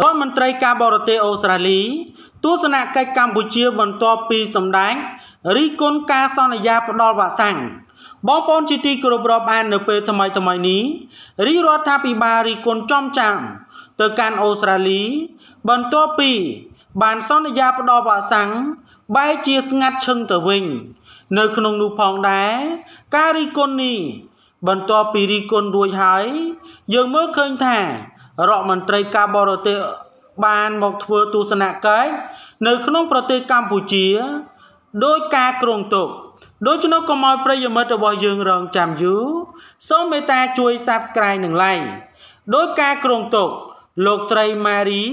រដ្ឋមន្ត្រីការបរទេសអូស្ត្រាលីទស្សនកិច្ចកម្ពុជា បន្ទាប់ពីសម្ដែងរីគុណការសន្យាផ្ដល់វ៉ាក់សាំងបងប្អូនជាទីគោរពរាប់អាននៅពេលថ្មីថ្មីនេះរីរដ្ឋាភិបាលរីគុណចំចាំទៅកាន់អូស្ត្រាលី បន្ទាប់ពី បានសន្យាផ្ដល់វ៉ាក់សាំងបែជាស្ងាត់ឈឹងទៅវិញ នៅក្នុងនោះផងដែរការរីគុណនេះបន្ទាប់ពីរីគុណរួចហើយ យើងមើលឃើញថារដ្ឋមន្ត្រីការបរទេសបានមកធ្វើទស្សនកិច្ចនៅក្នុងប្រទេសកម្ពុជាដោយការគ្រងទុក ដូច្នោះកុំឲ្យប្រិយមិត្តរបស់យើងរងចាំយូរសូមមេត្តាជួយ Subscribe និង Like ដោយការគ្រងទុកលោកស្រីម៉ារី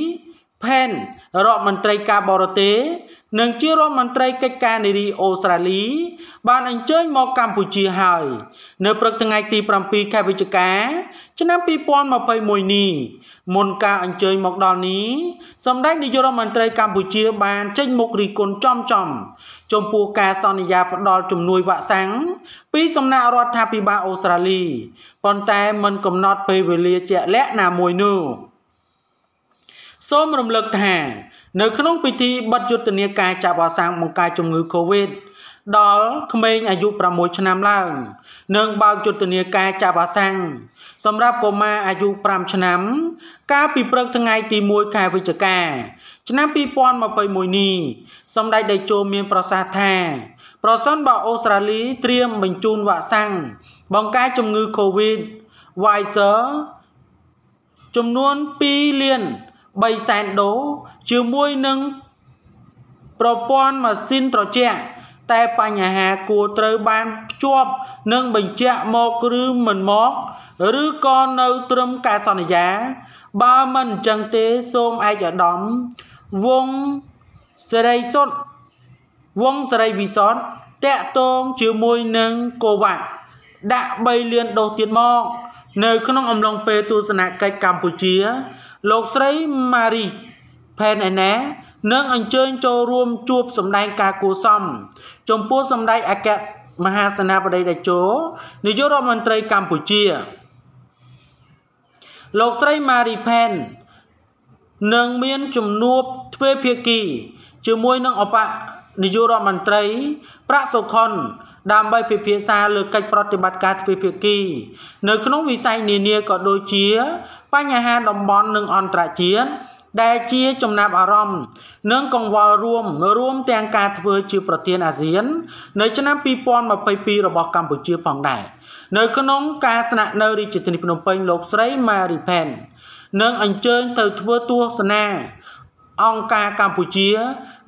ផេនរដ្ឋមន្ត្រីការបរទេសនិងជារដ្ឋមន្ត្រីកិច្ចការនារីអូស្ត្រាលី បានអញ្ជើញមកកម្ពុជាហើយ នៅព្រឹកថ្ងៃទី7ខែវិច្ឆិកាឆ្នាំ2021នេះមុនការអញ្ជើញមកដល់នេះសម្ដេចនាយករដ្ឋមន្ត្រីកម្ពុជាបានចេញមុខរីគុណចំចំ ចំពោះការសន្យា ផ្ដល់ជំនួយវ៉ាក់សាំងពីសំណាក់រដ្ឋាភិបាលអូស្ត្រាលីប៉ុន្តែមិនកំណត់ពេលវេលាជាក់លាក់ណាមួយនោះសូមរំលឹកថា នៅក្នុងពិធីបិទយុទ្ធនាការចាប់វ៉ាក់សាំងបង្ការជំងឺ Covid ដល់ក្មេង អាយុ6ឆ្នាំឡើងនឹងបើកយុទ្ធនាការចាប់វ៉ាក់សាំងសម្រាប់កុមារអាយុ5ឆ្នាំ កាលពីព្រឹកថ្ងៃទី1ខែវិច្ឆិកាឆ្នាំ2021នេះសម្ដេចតេជោមានប្រសាសន៍ថា ប្រសិនបើអូស្ត្រាលីត្រៀមបញ្ជូនវ៉ាក់សាំងបង្ការជំងឺ Covid Pfizer ចំនួន2លាន3សែនដូជាមួយនឹងប្រព័ន្ធម៉ាស៊ីនត្រជាក់តែបញ្ហាគួរត្រូវបានភ្ជាប់នឹងបញ្ជាក់មកឬមិនមក ឬក៏នៅត្រឹមការសន្យាបើមិនអញ្ចឹងទេសូមឯកឧត្តមវងសេរីសុតវងសេរីវិសុតតាក់ទងជាមួយនឹងកូវ៉ាដាក់3លានដូសទៀតមកនៅក្នុងអំឡុងពេលទស្សនកិច្ចកម្ពុជា លោកស្រី Marie Pen Anna នឹងអញ្ជើញចូលរួម ជួបសម្ដែងការគួសមចំពោះសម្ដេចអគ្គមហាសេនាបតីតេជោនាយករដ្ឋមន្ត្រីកម្ពុជាលោកស្រី Marie Pen នឹងមានជំនួបទ្វេភាគីជាមួយ នឹងអបនាយករដ្ឋមន្ត្រីប្រាក់សុខុនដើម្បីពិភាក្សាលើកិច្ចប្រតិបត្តិការទ្វេភាគីនៅក្នុងវិស័យនានាក៏ដូចជា បញ្ហាតំបន់និងអន្តរជាតិដែលជាចំណាប់អារម្មណ៍និងកង្វល់រួម រួម ទាំងការធ្វើជា ប្រធានអាស៊ាននៅឆ្នាំ2022របស់កម្ពុជាផងដែរនៅក្នុងការស្នាក់នៅរាជធានីភ្នំពេញលោកស្រី Mary Pen នឹងអញ្ជើញទៅធ្វើទស្សនាអង្គការកម្ពុជា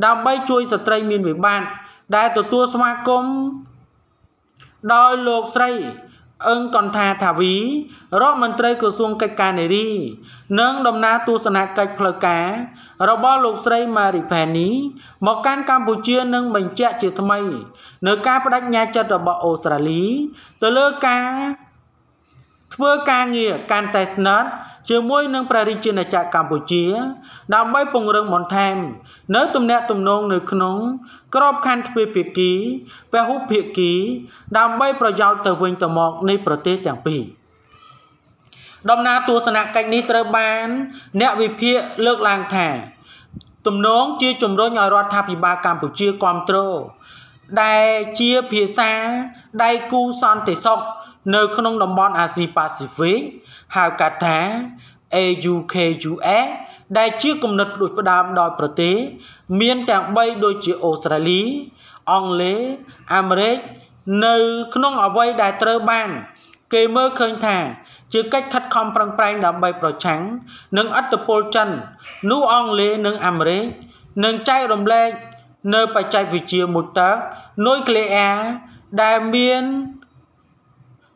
ដើម្បីជួយស្ត្រីមានវិបត្តិដែលទទួលស្វាគមន៍ដោយលោកស្រីអឹងកន្ថាថាវីរដ្ឋមន្ត្រីក្រសួងកិច្ចការនារីនិងដំណើរទស្សនកិច្ចផ្លូវការ របស់លោកស្រីម៉ារីផេនីមកកាន់កម្ពុជានិងបញ្ជាក់ជាថ្មីនៅការបដិញ្ញាចិត្តរបស់អូស្ត្រាលី ទៅលើការ ធ្វើការងារកាន់តែស្និទ្ធជាមួយនឹងព្រះរាជាណាចក្រកម្ពុជាដើម្បីពង្រឹងបន្ថែមនៅទំនាក់ទំនងនៅក្នុងក្របខ័ណ្ឌទ្វេភាគីពហុភាគី ដើម្បីប្រយោជន៍ទៅវិញទៅមកនៃប្រទេសទាំងពីរដំណើរទស្សនកិច្ចនេះត្រូវបានអ្នកវិភាគលើកឡើងថាទំនងជាជំរុញឲ្យរដ្ឋាភិបាលកម្ពុជាគ្រប់គ្រងដែលជាភាសាដៃគូសន្តិសុខនៅក្នុងតំបន់អាស៊ីប៉ាស៊ីហ្វិកហៅកាត់ថា AUKUS ដែលជាគំនិតផ្ដួចផ្ដើមដោយប្រទេសមានទាំង3ដូចជាអូស្ត្រាលីអង់គ្លេសអាមេរិកនៅ ក្នុងអ្វីដែលត្រូវបាន គេមើលឃើញថា ជាកិច្ចខិតខំប្រឹងប្រែងដើម្បីប្រឆាំងនឹងអត្តពលចិន នោះអង់គ្លេសនិងអាមេរិកនឹងចែករំលែកនៅ បច្ចេកវិទ្យាមួយតើនុយក្លេអ៊ែរដែលមាន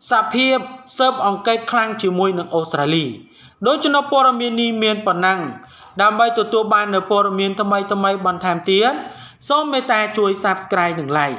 សភាពស៊ើបអង្កេតខ្លាំងជាមួយនឹងអូស្ត្រាលីដូច្នោះព័ត៌មាននេះមានប៉ុណ្ណឹងដើម្បីទទួលបាននូវព័ត៌មានថ្មីៗបន្ថែមទៀតសូមមេត្តាជួយ Subscribe និង Like